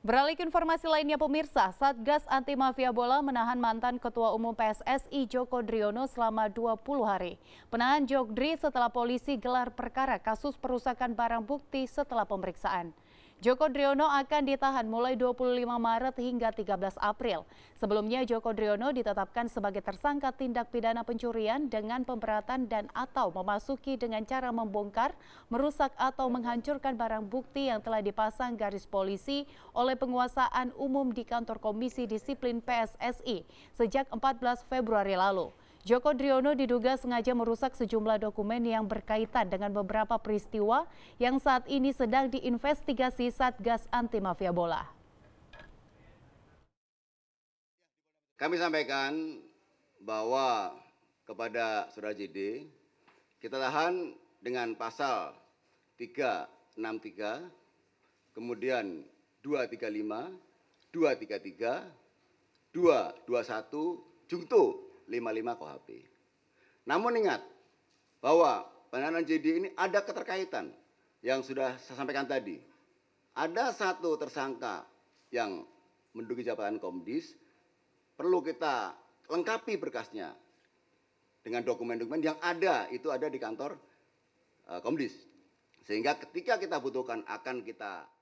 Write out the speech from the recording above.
Beralih ke informasi lainnya pemirsa, Satgas Anti Mafia Bola menahan mantan Ketua Umum PSSI Joko Driono selama 20 hari. Penahan Jokdri setelah polisi gelar perkara kasus perusakan barang bukti setelah pemeriksaan. Joko Driono akan ditahan mulai 25 Maret hingga 13 April. Sebelumnya Joko Driono ditetapkan sebagai tersangka tindak pidana pencurian dengan pemberatan dan atau memasuki dengan cara membongkar, merusak atau menghancurkan barang bukti yang telah dipasang garis polisi oleh penguasaan umum di kantor Komisi Disiplin PSSI sejak 14 Februari lalu. Joko Driono diduga sengaja merusak sejumlah dokumen yang berkaitan dengan beberapa peristiwa yang saat ini sedang diinvestigasi Satgas Anti Mafia Bola. Kami sampaikan bahwa kepada Saudara JD kita tahan dengan pasal 363 kemudian 235, 233, 221, jungto 55 KUHP. Namun ingat bahwa penanganan JD ini ada keterkaitan yang sudah saya sampaikan tadi. Ada satu tersangka yang menduduki jabatan Komdis, perlu kita lengkapi berkasnya dengan dokumen-dokumen yang ada, itu ada di kantor eh, Komdis. Sehingga ketika kita butuhkan akan kita